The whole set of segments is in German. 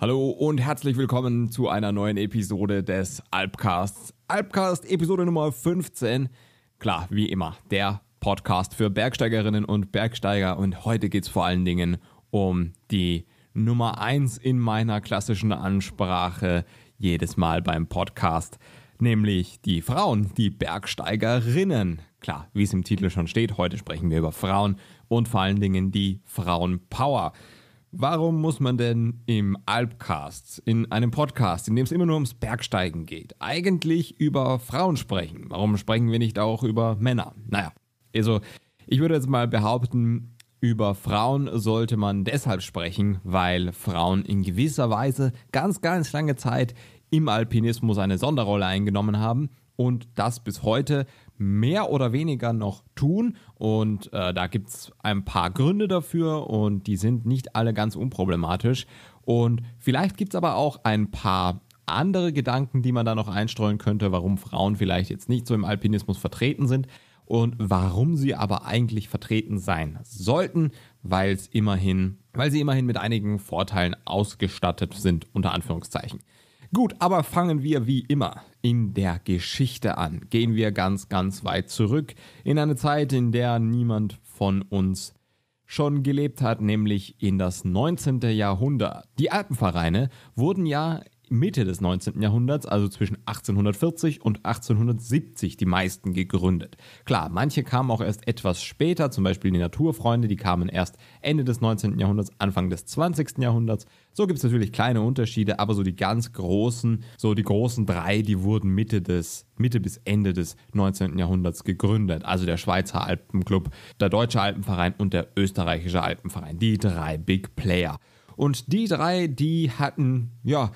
Hallo und herzlich willkommen zu einer neuen Episode des Alpcasts. Alpcast Episode Nummer 15. Klar, wie immer, der Podcast für Bergsteigerinnen und Bergsteiger und heute geht es vor allen Dingen um die Nummer 1 in meiner klassischen Ansprache jedes Mal beim Podcast, nämlich die Frauen, die Bergsteigerinnen. Klar, wie es im Titel schon steht, heute sprechen wir über Frauen und vor allen Dingen die Frauenpower. Warum muss man denn im Alpcast, in einem Podcast, in dem es immer nur ums Bergsteigen geht, eigentlich über Frauen sprechen? Warum sprechen wir nicht auch über Männer? Naja, also ich würde jetzt mal behaupten, über Frauen sollte man deshalb sprechen, weil Frauen in gewisser Weise ganz, ganz lange Zeit im Alpinismus eine Sonderrolle eingenommen haben und das bis heute mehr oder weniger noch tun. Und äh, da gibt es ein paar Gründe dafür und die sind nicht alle ganz unproblematisch. Und vielleicht gibt es aber auch ein paar andere Gedanken, die man da noch einstreuen könnte, warum Frauen vielleicht jetzt nicht so im Alpinismus vertreten sind und warum sie aber eigentlich vertreten sein sollten, weil immerhin, weil sie immerhin mit einigen Vorteilen ausgestattet sind, unter Anführungszeichen. Gut, aber fangen wir wie immer in der Geschichte an. Gehen wir ganz, ganz weit zurück in eine Zeit, in der niemand von uns schon gelebt hat, nämlich in das 19. Jahrhundert. Die Alpenvereine wurden ja Mitte des 19. Jahrhunderts, also zwischen 1840 und 1870, die meisten gegründet. Klar, manche kamen auch erst etwas später, zum Beispiel die Naturfreunde, die kamen erst Ende des 19. Jahrhunderts, Anfang des 20. Jahrhunderts. So gibt es natürlich kleine Unterschiede, aber so die ganz großen, so die großen drei, die wurden Mitte des, Mitte bis Ende des 19. Jahrhunderts gegründet. Also der Schweizer Alpenclub, der Deutsche Alpenverein und der österreichische Alpenverein. Die drei Big Player. Und die drei, die hatten, ja,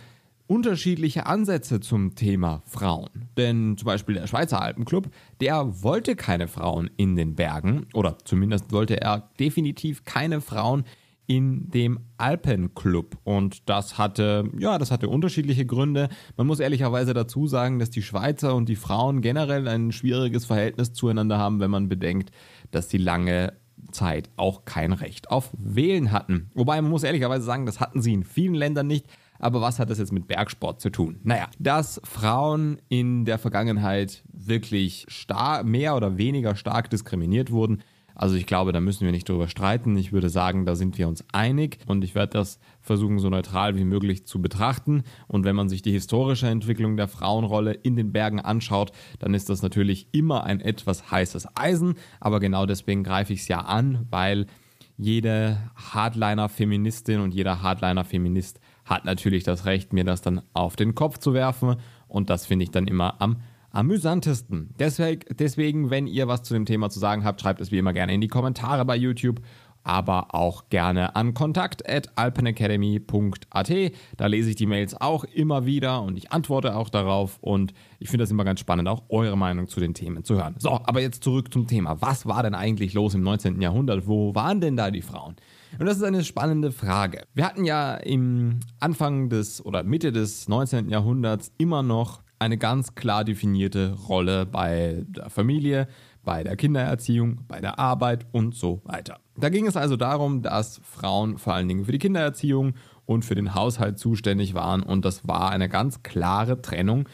unterschiedliche Ansätze zum Thema Frauen. Denn zum Beispiel der Schweizer Alpenclub, der wollte keine Frauen in den Bergen oder zumindest wollte er definitiv keine Frauen in dem Alpenclub und das hatte ja, das hatte unterschiedliche Gründe. Man muss ehrlicherweise dazu sagen, dass die Schweizer und die Frauen generell ein schwieriges Verhältnis zueinander haben, wenn man bedenkt, dass sie lange Zeit auch kein Recht auf Wählen hatten. Wobei man muss ehrlicherweise sagen, das hatten sie in vielen Ländern nicht. Aber was hat das jetzt mit Bergsport zu tun? Naja, dass Frauen in der Vergangenheit wirklich mehr oder weniger stark diskriminiert wurden, also ich glaube, da müssen wir nicht drüber streiten. Ich würde sagen, da sind wir uns einig und ich werde das versuchen, so neutral wie möglich zu betrachten. Und wenn man sich die historische Entwicklung der Frauenrolle in den Bergen anschaut, dann ist das natürlich immer ein etwas heißes Eisen. Aber genau deswegen greife ich es ja an, weil jede Hardliner-Feministin und jeder Hardliner-Feminist hat natürlich das Recht, mir das dann auf den Kopf zu werfen. Und das finde ich dann immer am amüsantesten. Deswegen, deswegen, wenn ihr was zu dem Thema zu sagen habt, schreibt es wie immer gerne in die Kommentare bei YouTube, aber auch gerne an kontakt.alpenacademy.at. Da lese ich die Mails auch immer wieder und ich antworte auch darauf. Und ich finde das immer ganz spannend, auch eure Meinung zu den Themen zu hören. So, aber jetzt zurück zum Thema. Was war denn eigentlich los im 19. Jahrhundert? Wo waren denn da die Frauen? Und das ist eine spannende Frage. Wir hatten ja im Anfang des oder Mitte des 19. Jahrhunderts immer noch eine ganz klar definierte Rolle bei der Familie, bei der Kindererziehung, bei der Arbeit und so weiter. Da ging es also darum, dass Frauen vor allen Dingen für die Kindererziehung und für den Haushalt zuständig waren und das war eine ganz klare Trennung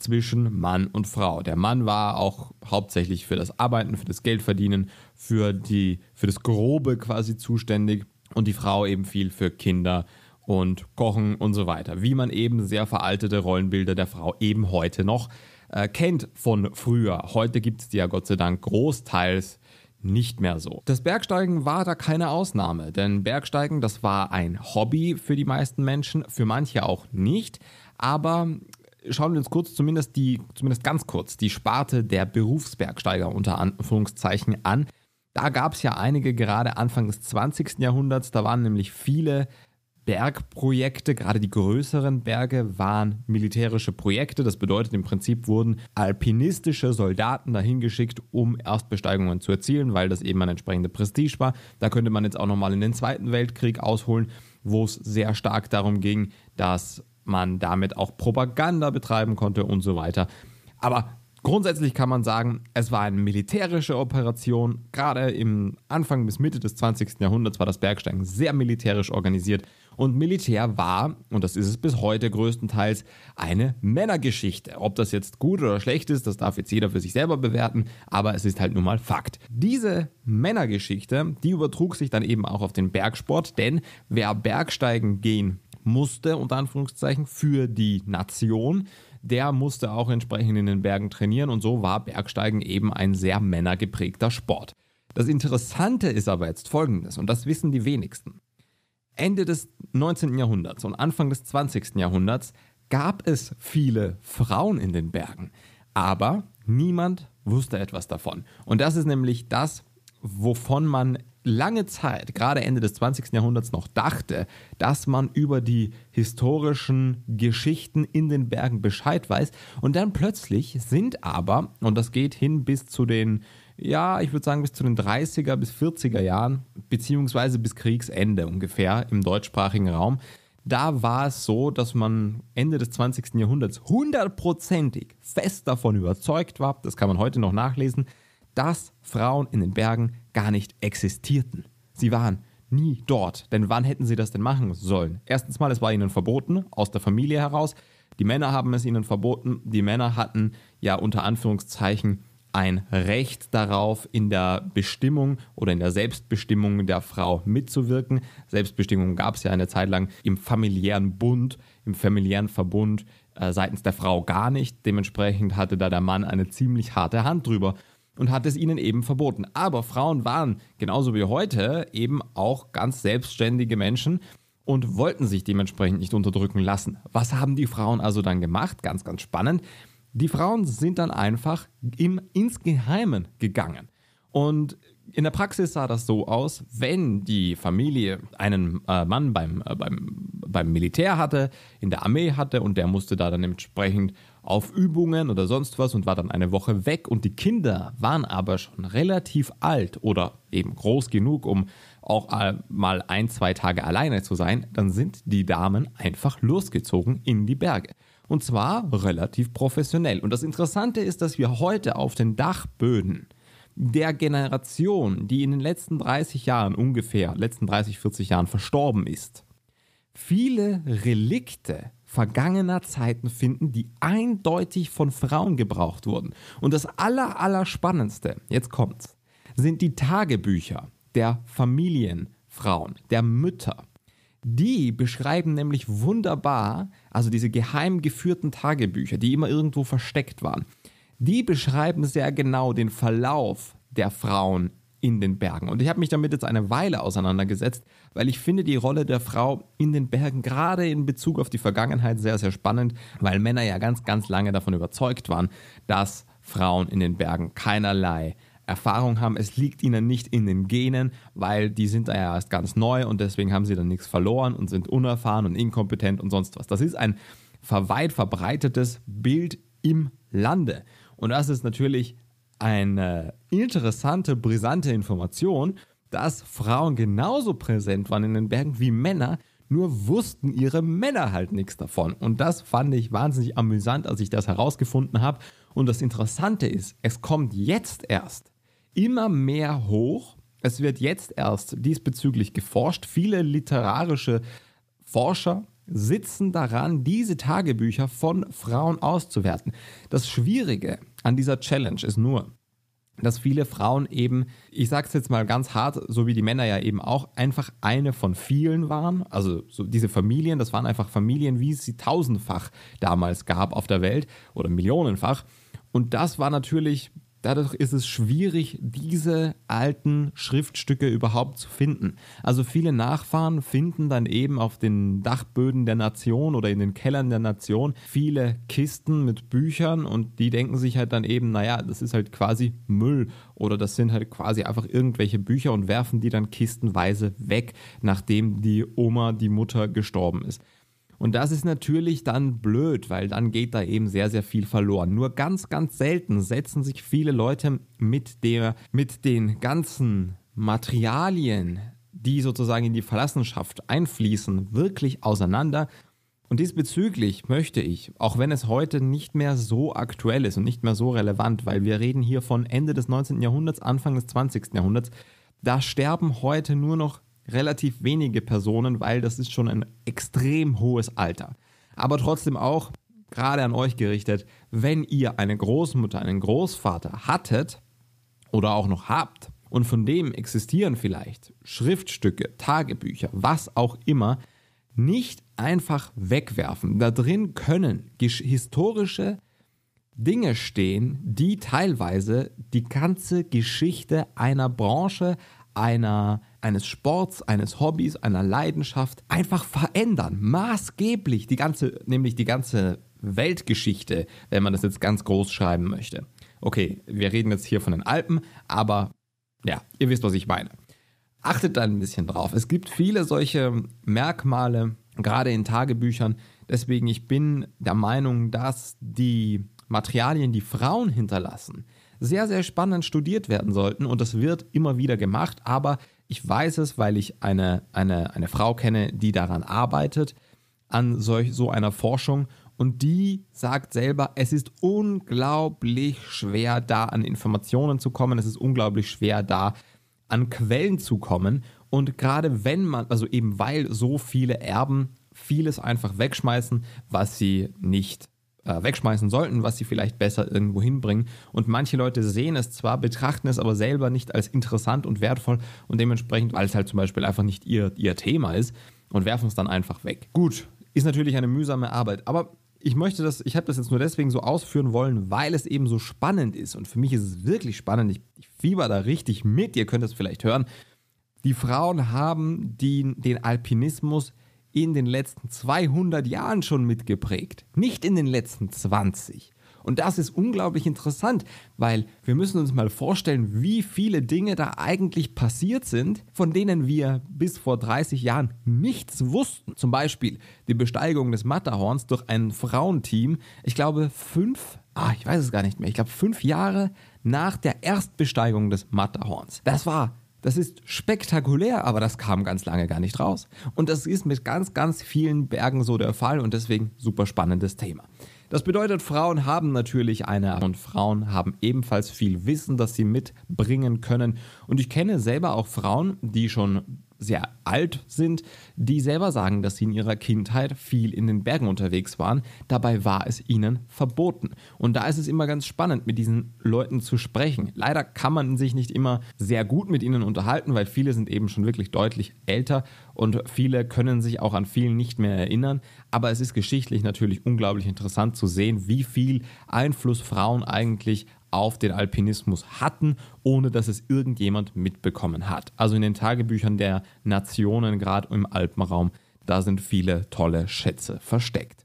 zwischen Mann und Frau. Der Mann war auch hauptsächlich für das Arbeiten, für das Geldverdienen, für, die, für das Grobe quasi zuständig und die Frau eben viel für Kinder und Kochen und so weiter. Wie man eben sehr veraltete Rollenbilder der Frau eben heute noch äh, kennt von früher. Heute gibt es die ja Gott sei Dank großteils nicht mehr so. Das Bergsteigen war da keine Ausnahme, denn Bergsteigen, das war ein Hobby für die meisten Menschen, für manche auch nicht, aber schauen wir uns kurz zumindest die, zumindest ganz kurz, die Sparte der Berufsbergsteiger unter Anführungszeichen an. Da gab es ja einige gerade Anfang des 20. Jahrhunderts, da waren nämlich viele Bergprojekte, gerade die größeren Berge waren militärische Projekte. Das bedeutet, im Prinzip wurden alpinistische Soldaten dahin geschickt, um Erstbesteigungen zu erzielen, weil das eben ein entsprechender Prestige war. Da könnte man jetzt auch nochmal in den Zweiten Weltkrieg ausholen, wo es sehr stark darum ging, dass man damit auch Propaganda betreiben konnte und so weiter. Aber grundsätzlich kann man sagen, es war eine militärische Operation. Gerade im Anfang bis Mitte des 20. Jahrhunderts war das Bergsteigen sehr militärisch organisiert. Und Militär war, und das ist es bis heute größtenteils, eine Männergeschichte. Ob das jetzt gut oder schlecht ist, das darf jetzt jeder für sich selber bewerten, aber es ist halt nun mal Fakt. Diese Männergeschichte, die übertrug sich dann eben auch auf den Bergsport, denn wer Bergsteigen gehen musste, unter Anführungszeichen, für die Nation. Der musste auch entsprechend in den Bergen trainieren und so war Bergsteigen eben ein sehr männergeprägter Sport. Das Interessante ist aber jetzt folgendes, und das wissen die wenigsten. Ende des 19. Jahrhunderts und Anfang des 20. Jahrhunderts gab es viele Frauen in den Bergen, aber niemand wusste etwas davon. Und das ist nämlich das, wovon man lange Zeit, gerade Ende des 20. Jahrhunderts noch dachte, dass man über die historischen Geschichten in den Bergen Bescheid weiß. Und dann plötzlich sind aber, und das geht hin bis zu den, ja, ich würde sagen bis zu den 30er bis 40er Jahren, beziehungsweise bis Kriegsende ungefähr im deutschsprachigen Raum, da war es so, dass man Ende des 20. Jahrhunderts hundertprozentig fest davon überzeugt war, das kann man heute noch nachlesen, dass Frauen in den Bergen gar nicht existierten. Sie waren nie dort, denn wann hätten sie das denn machen sollen? Erstens mal, es war ihnen verboten, aus der Familie heraus. Die Männer haben es ihnen verboten. Die Männer hatten ja unter Anführungszeichen ein Recht darauf, in der Bestimmung oder in der Selbstbestimmung der Frau mitzuwirken. Selbstbestimmung gab es ja eine Zeit lang im familiären Bund, im familiären Verbund äh, seitens der Frau gar nicht. Dementsprechend hatte da der Mann eine ziemlich harte Hand drüber und hat es ihnen eben verboten. Aber Frauen waren, genauso wie heute, eben auch ganz selbstständige Menschen und wollten sich dementsprechend nicht unterdrücken lassen. Was haben die Frauen also dann gemacht? Ganz, ganz spannend. Die Frauen sind dann einfach im, ins Geheimen gegangen. Und in der Praxis sah das so aus, wenn die Familie einen äh, Mann beim, äh, beim, beim Militär hatte, in der Armee hatte und der musste da dann entsprechend auf Übungen oder sonst was und war dann eine Woche weg und die Kinder waren aber schon relativ alt oder eben groß genug, um auch äh, mal ein, zwei Tage alleine zu sein, dann sind die Damen einfach losgezogen in die Berge. Und zwar relativ professionell. Und das Interessante ist, dass wir heute auf den Dachböden der Generation, die in den letzten 30 Jahren ungefähr, letzten 30, 40 Jahren verstorben ist, viele Relikte vergangener Zeiten finden, die eindeutig von Frauen gebraucht wurden. Und das Aller, Allerspannendste, jetzt kommt's, sind die Tagebücher der Familienfrauen, der Mütter. Die beschreiben nämlich wunderbar, also diese geheim geführten Tagebücher, die immer irgendwo versteckt waren, die beschreiben sehr genau den Verlauf der Frauen in den Bergen. Und ich habe mich damit jetzt eine Weile auseinandergesetzt, weil ich finde die Rolle der Frau in den Bergen gerade in Bezug auf die Vergangenheit sehr, sehr spannend, weil Männer ja ganz, ganz lange davon überzeugt waren, dass Frauen in den Bergen keinerlei Erfahrung haben. Es liegt ihnen nicht in den Genen, weil die sind da ja erst ganz neu und deswegen haben sie dann nichts verloren und sind unerfahren und inkompetent und sonst was. Das ist ein weit verbreitetes Bild im Lande. Und das ist natürlich eine interessante, brisante Information, dass Frauen genauso präsent waren in den Bergen wie Männer, nur wussten ihre Männer halt nichts davon. Und das fand ich wahnsinnig amüsant, als ich das herausgefunden habe. Und das Interessante ist, es kommt jetzt erst immer mehr hoch. Es wird jetzt erst diesbezüglich geforscht. Viele literarische Forscher sitzen daran, diese Tagebücher von Frauen auszuwerten. Das Schwierige an dieser Challenge ist nur, dass viele Frauen eben, ich sage es jetzt mal ganz hart, so wie die Männer ja eben auch, einfach eine von vielen waren. Also so diese Familien, das waren einfach Familien, wie es sie tausendfach damals gab auf der Welt oder millionenfach. Und das war natürlich Dadurch ist es schwierig, diese alten Schriftstücke überhaupt zu finden. Also viele Nachfahren finden dann eben auf den Dachböden der Nation oder in den Kellern der Nation viele Kisten mit Büchern und die denken sich halt dann eben, naja, das ist halt quasi Müll oder das sind halt quasi einfach irgendwelche Bücher und werfen die dann kistenweise weg, nachdem die Oma, die Mutter gestorben ist. Und das ist natürlich dann blöd, weil dann geht da eben sehr, sehr viel verloren. Nur ganz, ganz selten setzen sich viele Leute mit, der, mit den ganzen Materialien, die sozusagen in die Verlassenschaft einfließen, wirklich auseinander und diesbezüglich möchte ich, auch wenn es heute nicht mehr so aktuell ist und nicht mehr so relevant, weil wir reden hier von Ende des 19. Jahrhunderts, Anfang des 20. Jahrhunderts, da sterben heute nur noch relativ wenige Personen, weil das ist schon ein extrem hohes Alter. Aber trotzdem auch, gerade an euch gerichtet, wenn ihr eine Großmutter, einen Großvater hattet oder auch noch habt und von dem existieren vielleicht Schriftstücke, Tagebücher, was auch immer, nicht einfach wegwerfen. Da drin können historische Dinge stehen, die teilweise die ganze Geschichte einer Branche, einer eines Sports, eines Hobbys, einer Leidenschaft einfach verändern. Maßgeblich die ganze, nämlich die ganze Weltgeschichte, wenn man das jetzt ganz groß schreiben möchte. Okay, wir reden jetzt hier von den Alpen, aber ja, ihr wisst, was ich meine. Achtet da ein bisschen drauf. Es gibt viele solche Merkmale, gerade in Tagebüchern. Deswegen, ich bin der Meinung, dass die Materialien, die Frauen hinterlassen, sehr, sehr spannend studiert werden sollten und das wird immer wieder gemacht, aber ich weiß es, weil ich eine, eine, eine Frau kenne, die daran arbeitet, an solch, so einer Forschung. Und die sagt selber, es ist unglaublich schwer, da an Informationen zu kommen. Es ist unglaublich schwer, da an Quellen zu kommen. Und gerade wenn man, also eben weil so viele Erben vieles einfach wegschmeißen, was sie nicht äh, wegschmeißen sollten, was sie vielleicht besser irgendwo hinbringen. Und manche Leute sehen es zwar, betrachten es aber selber nicht als interessant und wertvoll und dementsprechend, weil es halt zum Beispiel einfach nicht ihr, ihr Thema ist und werfen es dann einfach weg. Gut, ist natürlich eine mühsame Arbeit, aber ich möchte das, ich habe das jetzt nur deswegen so ausführen wollen, weil es eben so spannend ist. Und für mich ist es wirklich spannend. Ich, ich fieber da richtig mit. Ihr könnt es vielleicht hören. Die Frauen haben die, den Alpinismus in den letzten 200 Jahren schon mitgeprägt, nicht in den letzten 20. Und das ist unglaublich interessant, weil wir müssen uns mal vorstellen, wie viele Dinge da eigentlich passiert sind, von denen wir bis vor 30 Jahren nichts wussten. Zum Beispiel die Besteigung des Matterhorns durch ein Frauenteam. Ich glaube, fünf, ah, ich weiß es gar nicht mehr, ich glaube, fünf Jahre nach der Erstbesteigung des Matterhorns. Das war das ist spektakulär, aber das kam ganz lange gar nicht raus. Und das ist mit ganz, ganz vielen Bergen so der Fall und deswegen super spannendes Thema. Das bedeutet, Frauen haben natürlich eine und Frauen haben ebenfalls viel Wissen, das sie mitbringen können. Und ich kenne selber auch Frauen, die schon sehr alt sind, die selber sagen, dass sie in ihrer Kindheit viel in den Bergen unterwegs waren. Dabei war es ihnen verboten. Und da ist es immer ganz spannend, mit diesen Leuten zu sprechen. Leider kann man sich nicht immer sehr gut mit ihnen unterhalten, weil viele sind eben schon wirklich deutlich älter und viele können sich auch an vielen nicht mehr erinnern. Aber es ist geschichtlich natürlich unglaublich interessant zu sehen, wie viel Einfluss Frauen eigentlich auf den Alpinismus hatten, ohne dass es irgendjemand mitbekommen hat. Also in den Tagebüchern der Nationen, gerade im Alpenraum, da sind viele tolle Schätze versteckt.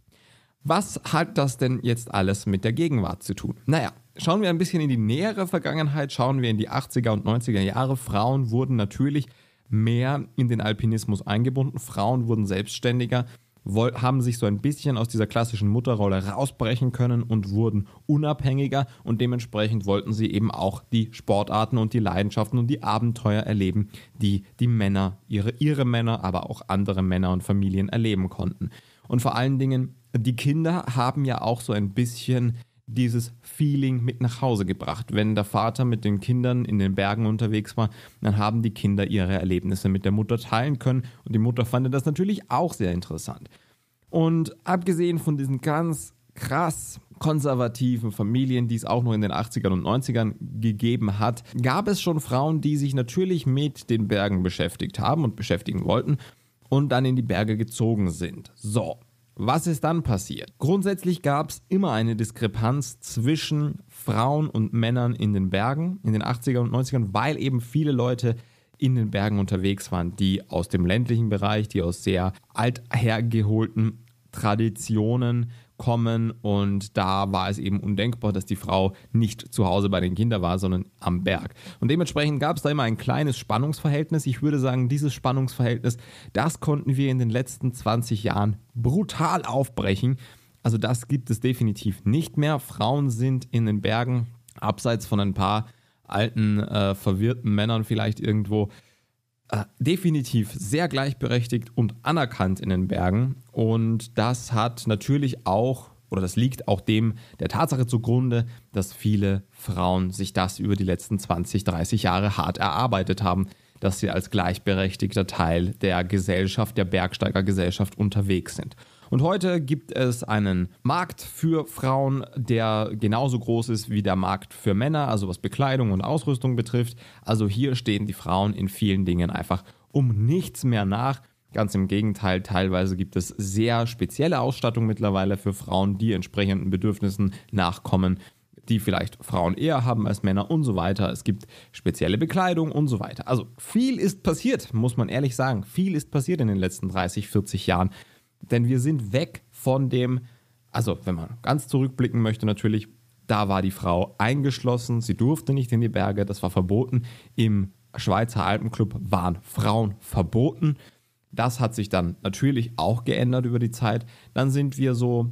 Was hat das denn jetzt alles mit der Gegenwart zu tun? Naja, schauen wir ein bisschen in die nähere Vergangenheit, schauen wir in die 80er und 90er Jahre. Frauen wurden natürlich mehr in den Alpinismus eingebunden, Frauen wurden selbstständiger haben sich so ein bisschen aus dieser klassischen Mutterrolle rausbrechen können und wurden unabhängiger und dementsprechend wollten sie eben auch die Sportarten und die Leidenschaften und die Abenteuer erleben, die die Männer, ihre, ihre Männer, aber auch andere Männer und Familien erleben konnten. Und vor allen Dingen, die Kinder haben ja auch so ein bisschen dieses Feeling mit nach Hause gebracht. Wenn der Vater mit den Kindern in den Bergen unterwegs war, dann haben die Kinder ihre Erlebnisse mit der Mutter teilen können und die Mutter fand das natürlich auch sehr interessant. Und abgesehen von diesen ganz krass konservativen Familien, die es auch noch in den 80ern und 90ern gegeben hat, gab es schon Frauen, die sich natürlich mit den Bergen beschäftigt haben und beschäftigen wollten und dann in die Berge gezogen sind. So, was ist dann passiert? Grundsätzlich gab es immer eine Diskrepanz zwischen Frauen und Männern in den Bergen in den 80ern und 90ern, weil eben viele Leute in den Bergen unterwegs waren, die aus dem ländlichen Bereich, die aus sehr althergeholten Traditionen kommen und da war es eben undenkbar, dass die Frau nicht zu Hause bei den Kindern war, sondern am Berg. Und dementsprechend gab es da immer ein kleines Spannungsverhältnis. Ich würde sagen, dieses Spannungsverhältnis, das konnten wir in den letzten 20 Jahren brutal aufbrechen. Also das gibt es definitiv nicht mehr. Frauen sind in den Bergen, abseits von ein paar alten, äh, verwirrten Männern vielleicht irgendwo, äh, definitiv sehr gleichberechtigt und anerkannt in den Bergen. Und das hat natürlich auch, oder das liegt auch dem der Tatsache zugrunde, dass viele Frauen sich das über die letzten 20, 30 Jahre hart erarbeitet haben, dass sie als gleichberechtigter Teil der Gesellschaft, der Bergsteigergesellschaft unterwegs sind. Und heute gibt es einen Markt für Frauen, der genauso groß ist wie der Markt für Männer, also was Bekleidung und Ausrüstung betrifft. Also hier stehen die Frauen in vielen Dingen einfach um nichts mehr nach. Ganz im Gegenteil, teilweise gibt es sehr spezielle Ausstattung mittlerweile für Frauen, die entsprechenden Bedürfnissen nachkommen, die vielleicht Frauen eher haben als Männer und so weiter. Es gibt spezielle Bekleidung und so weiter. Also viel ist passiert, muss man ehrlich sagen. Viel ist passiert in den letzten 30, 40 Jahren. Denn wir sind weg von dem, also wenn man ganz zurückblicken möchte, natürlich, da war die Frau eingeschlossen, sie durfte nicht in die Berge, das war verboten. Im Schweizer Alpenclub waren Frauen verboten. Das hat sich dann natürlich auch geändert über die Zeit. Dann sind wir so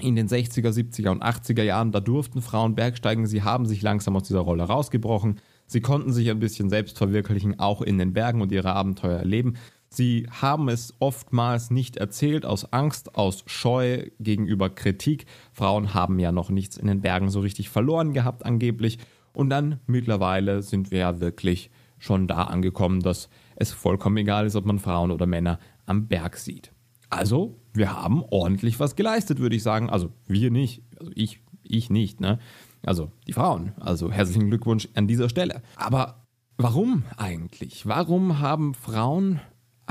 in den 60er, 70er und 80er Jahren, da durften Frauen Bergsteigen. Sie haben sich langsam aus dieser Rolle rausgebrochen. Sie konnten sich ein bisschen selbst verwirklichen, auch in den Bergen und ihre Abenteuer erleben. Sie haben es oftmals nicht erzählt aus Angst, aus Scheu gegenüber Kritik. Frauen haben ja noch nichts in den Bergen so richtig verloren gehabt angeblich. Und dann mittlerweile sind wir ja wirklich schon da angekommen, dass es vollkommen egal ist, ob man Frauen oder Männer am Berg sieht. Also, wir haben ordentlich was geleistet, würde ich sagen. Also, wir nicht. Also, ich, ich nicht, ne? Also, die Frauen. Also, herzlichen Glückwunsch an dieser Stelle. Aber warum eigentlich? Warum haben Frauen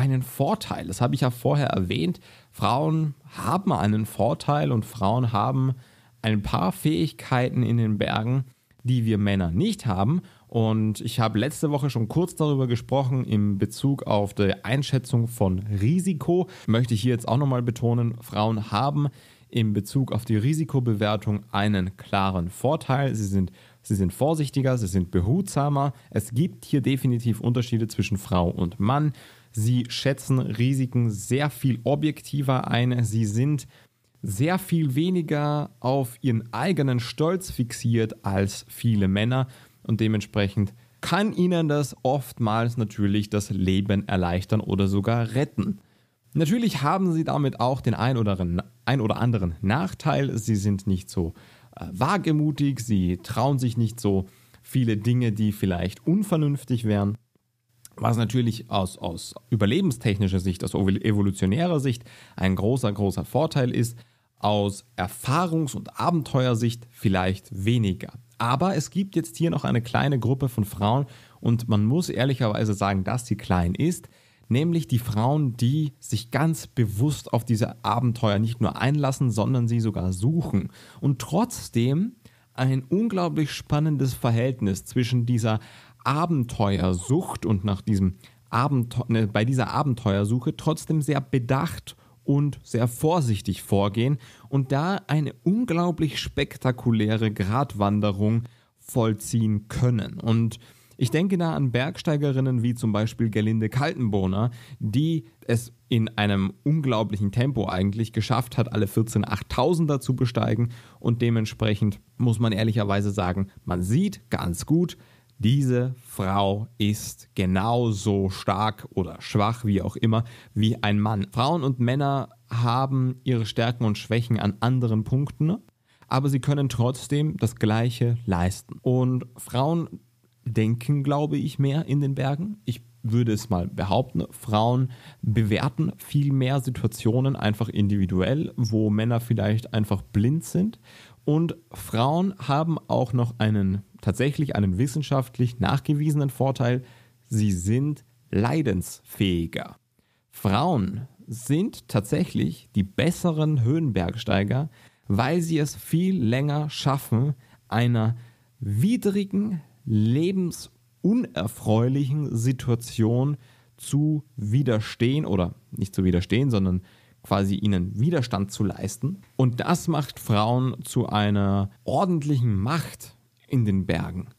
einen Vorteil. Das habe ich ja vorher erwähnt. Frauen haben einen Vorteil und Frauen haben ein paar Fähigkeiten in den Bergen, die wir Männer nicht haben. Und ich habe letzte Woche schon kurz darüber gesprochen in Bezug auf die Einschätzung von Risiko. Möchte ich hier jetzt auch nochmal betonen, Frauen haben in Bezug auf die Risikobewertung einen klaren Vorteil. Sie sind, sie sind vorsichtiger, sie sind behutsamer. Es gibt hier definitiv Unterschiede zwischen Frau und Mann. Sie schätzen Risiken sehr viel objektiver ein. Sie sind sehr viel weniger auf ihren eigenen Stolz fixiert als viele Männer und dementsprechend kann ihnen das oftmals natürlich das Leben erleichtern oder sogar retten. Natürlich haben sie damit auch den ein oder, ein oder anderen Nachteil. Sie sind nicht so äh, wagemutig, sie trauen sich nicht so viele Dinge, die vielleicht unvernünftig wären was natürlich aus, aus überlebenstechnischer Sicht, aus evolutionärer Sicht ein großer, großer Vorteil ist, aus Erfahrungs- und Abenteuersicht vielleicht weniger. Aber es gibt jetzt hier noch eine kleine Gruppe von Frauen und man muss ehrlicherweise sagen, dass sie klein ist, nämlich die Frauen, die sich ganz bewusst auf diese Abenteuer nicht nur einlassen, sondern sie sogar suchen und trotzdem ein unglaublich spannendes Verhältnis zwischen dieser Abenteuersucht und nach diesem Abenteu ne, bei dieser Abenteuersuche trotzdem sehr bedacht und sehr vorsichtig vorgehen und da eine unglaublich spektakuläre Gratwanderung vollziehen können. Und ich denke da an Bergsteigerinnen wie zum Beispiel Gelinde Kaltenbohner, die es in einem unglaublichen Tempo eigentlich geschafft hat, alle 14 8000er zu besteigen und dementsprechend muss man ehrlicherweise sagen, man sieht ganz gut, diese Frau ist genauso stark oder schwach, wie auch immer, wie ein Mann. Frauen und Männer haben ihre Stärken und Schwächen an anderen Punkten, aber sie können trotzdem das Gleiche leisten. Und Frauen denken, glaube ich, mehr in den Bergen. Ich würde es mal behaupten, Frauen bewerten viel mehr Situationen einfach individuell, wo Männer vielleicht einfach blind sind. Und Frauen haben auch noch einen tatsächlich einen wissenschaftlich nachgewiesenen Vorteil, sie sind leidensfähiger. Frauen sind tatsächlich die besseren Höhenbergsteiger, weil sie es viel länger schaffen, einer widrigen, lebensunerfreulichen Situation zu widerstehen oder nicht zu widerstehen, sondern quasi ihnen Widerstand zu leisten. Und das macht Frauen zu einer ordentlichen Macht in den Bergen.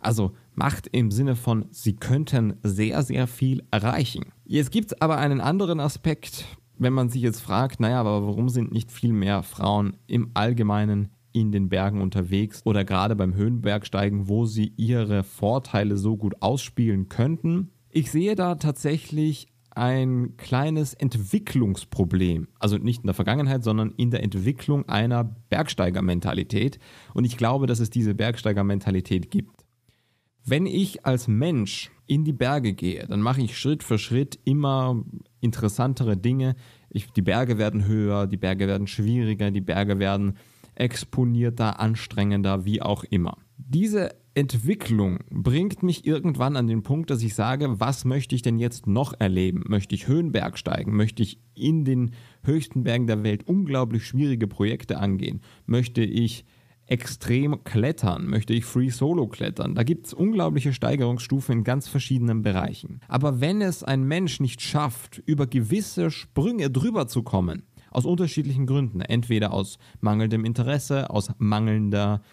Also Macht im Sinne von, sie könnten sehr, sehr viel erreichen. Jetzt gibt es aber einen anderen Aspekt, wenn man sich jetzt fragt, naja, aber warum sind nicht viel mehr Frauen im Allgemeinen in den Bergen unterwegs oder gerade beim Höhenbergsteigen, wo sie ihre Vorteile so gut ausspielen könnten. Ich sehe da tatsächlich ein kleines Entwicklungsproblem. Also nicht in der Vergangenheit, sondern in der Entwicklung einer Bergsteigermentalität. Und ich glaube, dass es diese Bergsteigermentalität gibt. Wenn ich als Mensch in die Berge gehe, dann mache ich Schritt für Schritt immer interessantere Dinge. Ich, die Berge werden höher, die Berge werden schwieriger, die Berge werden exponierter, anstrengender, wie auch immer. Diese Entwicklung bringt mich irgendwann an den Punkt, dass ich sage, was möchte ich denn jetzt noch erleben? Möchte ich Höhenberg steigen? Möchte ich in den höchsten Bergen der Welt unglaublich schwierige Projekte angehen? Möchte ich extrem klettern? Möchte ich Free Solo klettern? Da gibt es unglaubliche Steigerungsstufen in ganz verschiedenen Bereichen. Aber wenn es ein Mensch nicht schafft, über gewisse Sprünge drüber zu kommen, aus unterschiedlichen Gründen, entweder aus mangelndem Interesse, aus mangelnder äh,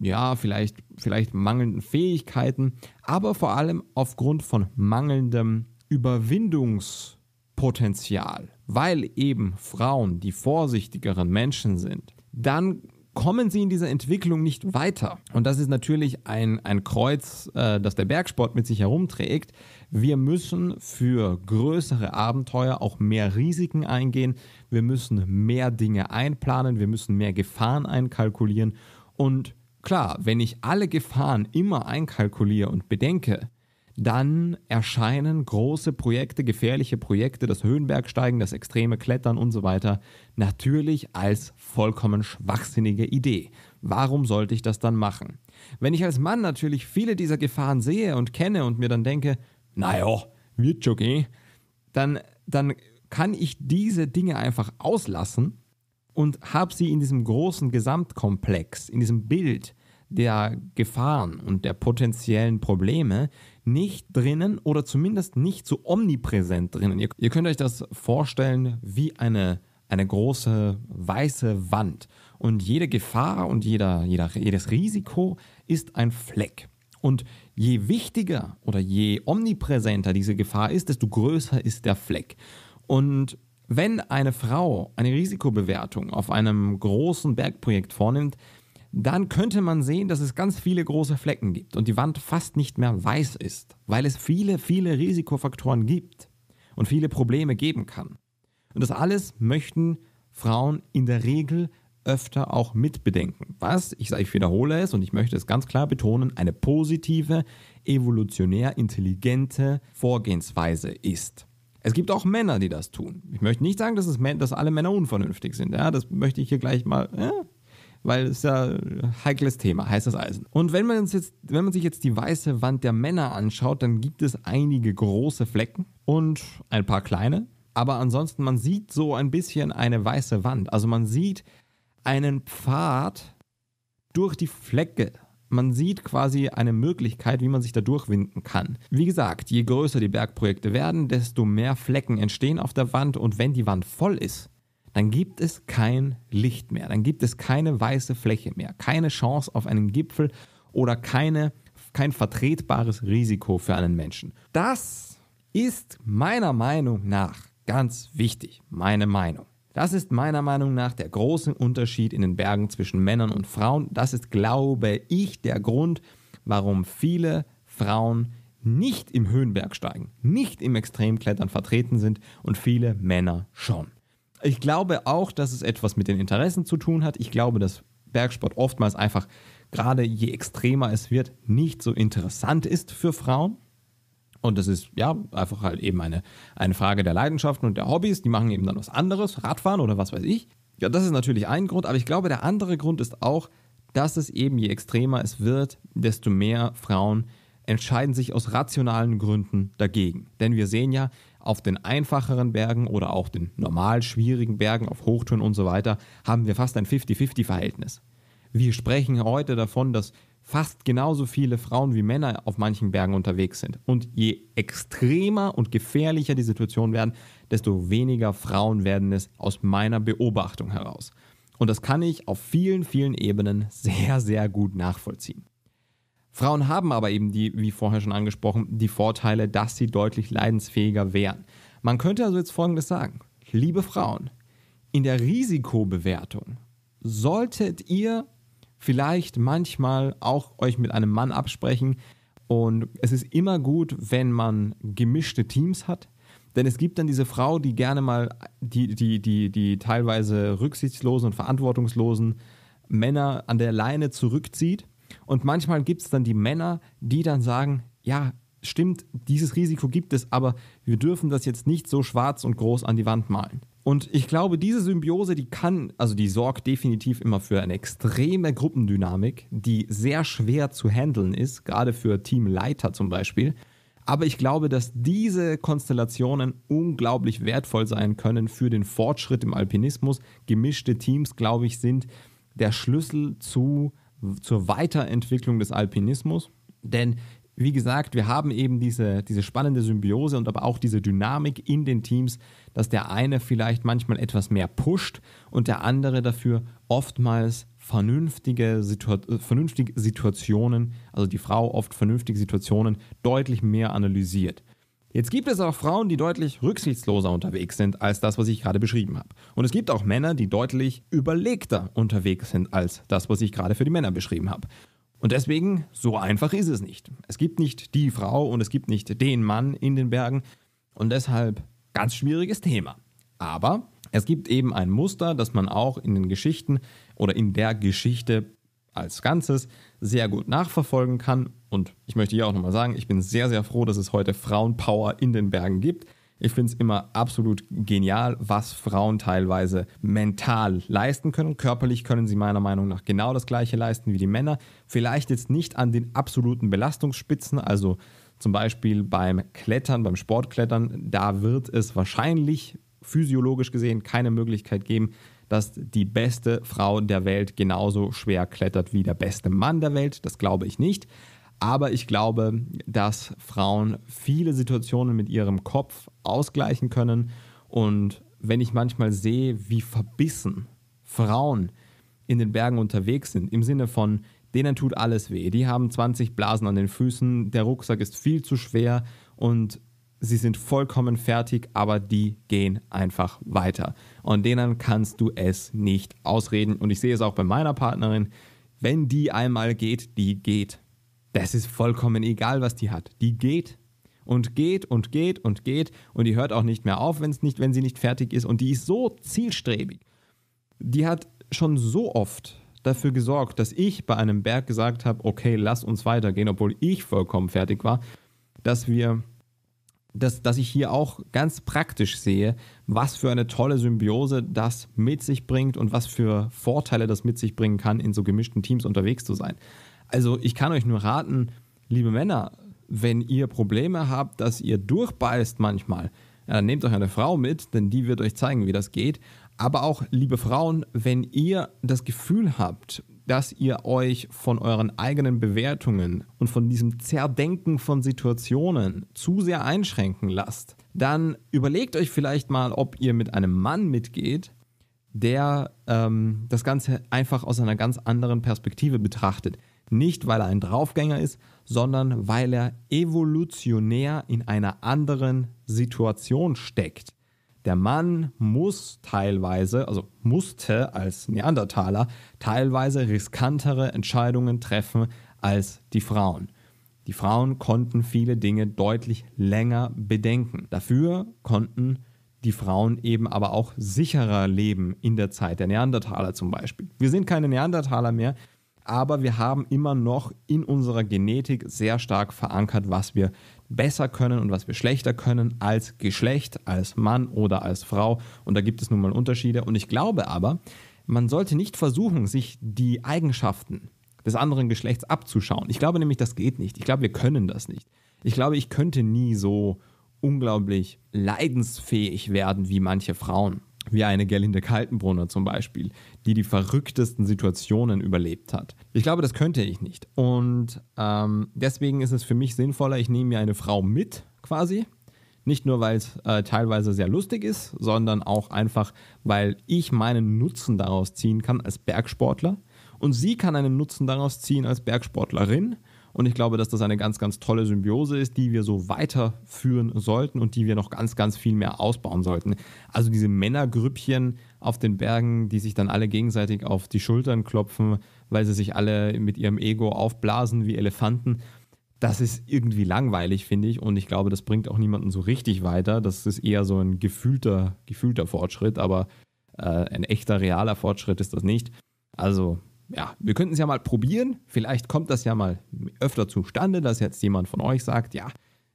ja, vielleicht, vielleicht mangelnden Fähigkeiten, aber vor allem aufgrund von mangelndem Überwindungspotenzial, weil eben Frauen die vorsichtigeren Menschen sind, dann kommen sie in dieser Entwicklung nicht weiter. Und das ist natürlich ein, ein Kreuz, äh, das der Bergsport mit sich herumträgt. Wir müssen für größere Abenteuer auch mehr Risiken eingehen. Wir müssen mehr Dinge einplanen. Wir müssen mehr Gefahren einkalkulieren. Und Klar, wenn ich alle Gefahren immer einkalkuliere und bedenke, dann erscheinen große Projekte, gefährliche Projekte, das Höhenbergsteigen, das extreme Klettern und so weiter, natürlich als vollkommen schwachsinnige Idee. Warum sollte ich das dann machen? Wenn ich als Mann natürlich viele dieser Gefahren sehe und kenne und mir dann denke, naja, wird schon gehen, dann, dann kann ich diese Dinge einfach auslassen und habe sie in diesem großen Gesamtkomplex, in diesem Bild der Gefahren und der potenziellen Probleme nicht drinnen oder zumindest nicht so omnipräsent drinnen. Ihr, ihr könnt euch das vorstellen wie eine, eine große weiße Wand. Und jede Gefahr und jeder, jeder, jedes Risiko ist ein Fleck. Und je wichtiger oder je omnipräsenter diese Gefahr ist, desto größer ist der Fleck. Und wenn eine Frau eine Risikobewertung auf einem großen Bergprojekt vornimmt, dann könnte man sehen, dass es ganz viele große Flecken gibt und die Wand fast nicht mehr weiß ist, weil es viele, viele Risikofaktoren gibt und viele Probleme geben kann. Und das alles möchten Frauen in der Regel öfter auch mitbedenken. Was, ich sage, ich wiederhole es und ich möchte es ganz klar betonen, eine positive, evolutionär intelligente Vorgehensweise ist. Es gibt auch Männer, die das tun. Ich möchte nicht sagen, dass, es, dass alle Männer unvernünftig sind. Ja, das möchte ich hier gleich mal, ja, weil es ja ein heikles Thema, heißes Eisen. Und wenn man, uns jetzt, wenn man sich jetzt die weiße Wand der Männer anschaut, dann gibt es einige große Flecken und ein paar kleine. Aber ansonsten, man sieht so ein bisschen eine weiße Wand. Also man sieht einen Pfad durch die Flecke man sieht quasi eine Möglichkeit, wie man sich da durchwinden kann. Wie gesagt, je größer die Bergprojekte werden, desto mehr Flecken entstehen auf der Wand und wenn die Wand voll ist, dann gibt es kein Licht mehr, dann gibt es keine weiße Fläche mehr, keine Chance auf einen Gipfel oder keine, kein vertretbares Risiko für einen Menschen. Das ist meiner Meinung nach ganz wichtig, meine Meinung. Das ist meiner Meinung nach der große Unterschied in den Bergen zwischen Männern und Frauen. Das ist, glaube ich, der Grund, warum viele Frauen nicht im Höhenbergsteigen, nicht im Extremklettern vertreten sind und viele Männer schon. Ich glaube auch, dass es etwas mit den Interessen zu tun hat. Ich glaube, dass Bergsport oftmals einfach, gerade je extremer es wird, nicht so interessant ist für Frauen. Und das ist ja einfach halt eben eine, eine Frage der Leidenschaften und der Hobbys. Die machen eben dann was anderes, Radfahren oder was weiß ich. Ja, das ist natürlich ein Grund, aber ich glaube, der andere Grund ist auch, dass es eben je extremer es wird, desto mehr Frauen entscheiden sich aus rationalen Gründen dagegen. Denn wir sehen ja, auf den einfacheren Bergen oder auch den normal schwierigen Bergen, auf Hochtouren und so weiter, haben wir fast ein 50-50-Verhältnis. Wir sprechen heute davon, dass fast genauso viele Frauen wie Männer auf manchen Bergen unterwegs sind. Und je extremer und gefährlicher die Situation werden, desto weniger Frauen werden es aus meiner Beobachtung heraus. Und das kann ich auf vielen, vielen Ebenen sehr, sehr gut nachvollziehen. Frauen haben aber eben die, wie vorher schon angesprochen, die Vorteile, dass sie deutlich leidensfähiger wären. Man könnte also jetzt Folgendes sagen. Liebe Frauen, in der Risikobewertung solltet ihr vielleicht manchmal auch euch mit einem Mann absprechen. Und es ist immer gut, wenn man gemischte Teams hat. Denn es gibt dann diese Frau, die gerne mal die, die, die, die teilweise rücksichtslosen und verantwortungslosen Männer an der Leine zurückzieht. Und manchmal gibt es dann die Männer, die dann sagen, ja, stimmt, dieses Risiko gibt es, aber wir dürfen das jetzt nicht so schwarz und groß an die Wand malen. Und ich glaube, diese Symbiose, die kann, also die sorgt definitiv immer für eine extreme Gruppendynamik, die sehr schwer zu handeln ist, gerade für Teamleiter zum Beispiel. Aber ich glaube, dass diese Konstellationen unglaublich wertvoll sein können für den Fortschritt im Alpinismus. Gemischte Teams, glaube ich, sind der Schlüssel zu, zur Weiterentwicklung des Alpinismus. Denn wie gesagt, wir haben eben diese, diese spannende Symbiose und aber auch diese Dynamik in den Teams, dass der eine vielleicht manchmal etwas mehr pusht und der andere dafür oftmals vernünftige, Situa äh, vernünftige Situationen, also die Frau oft vernünftige Situationen deutlich mehr analysiert. Jetzt gibt es auch Frauen, die deutlich rücksichtsloser unterwegs sind als das, was ich gerade beschrieben habe. Und es gibt auch Männer, die deutlich überlegter unterwegs sind als das, was ich gerade für die Männer beschrieben habe. Und deswegen, so einfach ist es nicht. Es gibt nicht die Frau und es gibt nicht den Mann in den Bergen. Und deshalb ganz schwieriges Thema. Aber es gibt eben ein Muster, das man auch in den Geschichten oder in der Geschichte als Ganzes sehr gut nachverfolgen kann. Und ich möchte hier auch nochmal sagen, ich bin sehr, sehr froh, dass es heute Frauenpower in den Bergen gibt. Ich finde es immer absolut genial, was Frauen teilweise mental leisten können. Körperlich können sie meiner Meinung nach genau das gleiche leisten wie die Männer. Vielleicht jetzt nicht an den absoluten Belastungsspitzen, also zum Beispiel beim Klettern, beim Sportklettern, da wird es wahrscheinlich physiologisch gesehen keine Möglichkeit geben, dass die beste Frau der Welt genauso schwer klettert wie der beste Mann der Welt. Das glaube ich nicht. Aber ich glaube, dass Frauen viele Situationen mit ihrem Kopf ausgleichen können. Und wenn ich manchmal sehe, wie verbissen Frauen in den Bergen unterwegs sind, im Sinne von, denen tut alles weh, die haben 20 Blasen an den Füßen, der Rucksack ist viel zu schwer und sie sind vollkommen fertig, aber die gehen einfach weiter. Und denen kannst du es nicht ausreden. Und ich sehe es auch bei meiner Partnerin, wenn die einmal geht, die geht das ist vollkommen egal, was die hat. Die geht und geht und geht und geht und die hört auch nicht mehr auf, wenn's nicht, wenn sie nicht fertig ist und die ist so zielstrebig. Die hat schon so oft dafür gesorgt, dass ich bei einem Berg gesagt habe, okay, lass uns weitergehen, obwohl ich vollkommen fertig war, dass wir dass, dass ich hier auch ganz praktisch sehe, was für eine tolle Symbiose das mit sich bringt und was für Vorteile das mit sich bringen kann, in so gemischten Teams unterwegs zu sein. Also ich kann euch nur raten, liebe Männer, wenn ihr Probleme habt, dass ihr durchbeißt manchmal, ja, dann nehmt euch eine Frau mit, denn die wird euch zeigen, wie das geht. Aber auch, liebe Frauen, wenn ihr das Gefühl habt, dass ihr euch von euren eigenen Bewertungen und von diesem Zerdenken von Situationen zu sehr einschränken lasst, dann überlegt euch vielleicht mal, ob ihr mit einem Mann mitgeht, der ähm, das Ganze einfach aus einer ganz anderen Perspektive betrachtet. Nicht, weil er ein Draufgänger ist, sondern weil er evolutionär in einer anderen Situation steckt. Der Mann muss teilweise, also musste als Neandertaler, teilweise riskantere Entscheidungen treffen als die Frauen. Die Frauen konnten viele Dinge deutlich länger bedenken. Dafür konnten die Frauen eben aber auch sicherer leben in der Zeit der Neandertaler zum Beispiel. Wir sind keine Neandertaler mehr, aber wir haben immer noch in unserer Genetik sehr stark verankert, was wir besser können und was wir schlechter können als Geschlecht, als Mann oder als Frau. Und da gibt es nun mal Unterschiede. Und ich glaube aber, man sollte nicht versuchen, sich die Eigenschaften des anderen Geschlechts abzuschauen. Ich glaube nämlich, das geht nicht. Ich glaube, wir können das nicht. Ich glaube, ich könnte nie so unglaublich leidensfähig werden wie manche Frauen wie eine Gerlinde Kaltenbrunner zum Beispiel, die die verrücktesten Situationen überlebt hat. Ich glaube, das könnte ich nicht. Und ähm, deswegen ist es für mich sinnvoller, ich nehme mir eine Frau mit quasi. Nicht nur, weil es äh, teilweise sehr lustig ist, sondern auch einfach, weil ich meinen Nutzen daraus ziehen kann als Bergsportler. Und sie kann einen Nutzen daraus ziehen als Bergsportlerin. Und ich glaube, dass das eine ganz, ganz tolle Symbiose ist, die wir so weiterführen sollten und die wir noch ganz, ganz viel mehr ausbauen sollten. Also diese Männergrüppchen auf den Bergen, die sich dann alle gegenseitig auf die Schultern klopfen, weil sie sich alle mit ihrem Ego aufblasen wie Elefanten. Das ist irgendwie langweilig, finde ich. Und ich glaube, das bringt auch niemanden so richtig weiter. Das ist eher so ein gefühlter, gefühlter Fortschritt, aber äh, ein echter, realer Fortschritt ist das nicht. Also ja, wir könnten es ja mal probieren. Vielleicht kommt das ja mal öfter zustande, dass jetzt jemand von euch sagt, ja,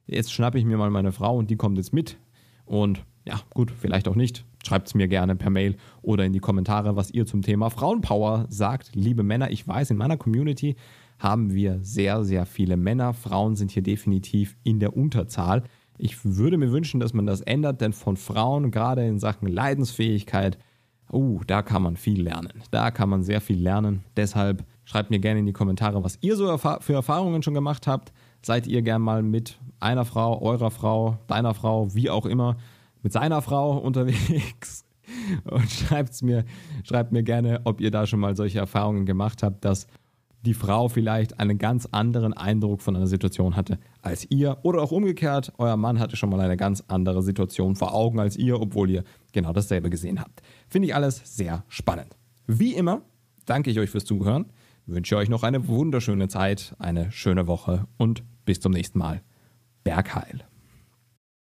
jetzt schnappe ich mir mal meine Frau und die kommt jetzt mit. Und ja, gut, vielleicht auch nicht. Schreibt es mir gerne per Mail oder in die Kommentare, was ihr zum Thema Frauenpower sagt. Liebe Männer, ich weiß, in meiner Community haben wir sehr, sehr viele Männer. Frauen sind hier definitiv in der Unterzahl. Ich würde mir wünschen, dass man das ändert, denn von Frauen, gerade in Sachen Leidensfähigkeit, Oh, da kann man viel lernen. Da kann man sehr viel lernen. Deshalb schreibt mir gerne in die Kommentare, was ihr so für Erfahrungen schon gemacht habt. Seid ihr gern mal mit einer Frau, eurer Frau, deiner Frau, wie auch immer, mit seiner Frau unterwegs? Und schreibt's mir, schreibt mir gerne, ob ihr da schon mal solche Erfahrungen gemacht habt, dass die Frau vielleicht einen ganz anderen Eindruck von einer Situation hatte als ihr. Oder auch umgekehrt, euer Mann hatte schon mal eine ganz andere Situation vor Augen als ihr, obwohl ihr genau dasselbe gesehen habt. Finde ich alles sehr spannend. Wie immer danke ich euch fürs Zuhören, wünsche euch noch eine wunderschöne Zeit, eine schöne Woche und bis zum nächsten Mal. Bergheil.